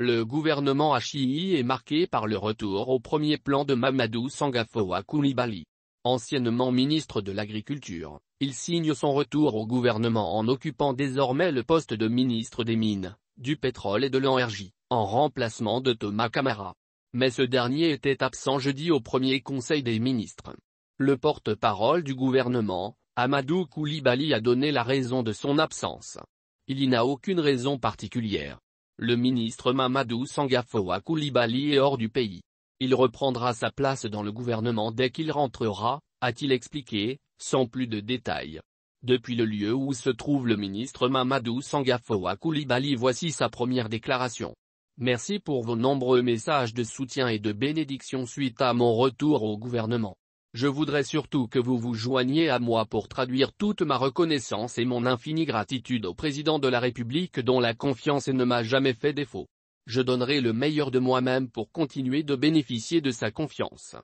Le gouvernement Hachihi est marqué par le retour au premier plan de Mamadou Sangafoa Koulibaly. Anciennement ministre de l'Agriculture, il signe son retour au gouvernement en occupant désormais le poste de ministre des Mines, du Pétrole et de l'Énergie, en remplacement de Thomas Camara. Mais ce dernier était absent jeudi au premier conseil des ministres. Le porte-parole du gouvernement, Amadou Koulibaly a donné la raison de son absence. Il n'y a aucune raison particulière. Le ministre Mamadou Sangafoa Koulibaly est hors du pays. Il reprendra sa place dans le gouvernement dès qu'il rentrera, a-t-il expliqué, sans plus de détails. Depuis le lieu où se trouve le ministre Mamadou Sangafoa Koulibaly voici sa première déclaration. Merci pour vos nombreux messages de soutien et de bénédiction suite à mon retour au gouvernement. Je voudrais surtout que vous vous joigniez à moi pour traduire toute ma reconnaissance et mon infinie gratitude au président de la République dont la confiance ne m'a jamais fait défaut. Je donnerai le meilleur de moi-même pour continuer de bénéficier de sa confiance.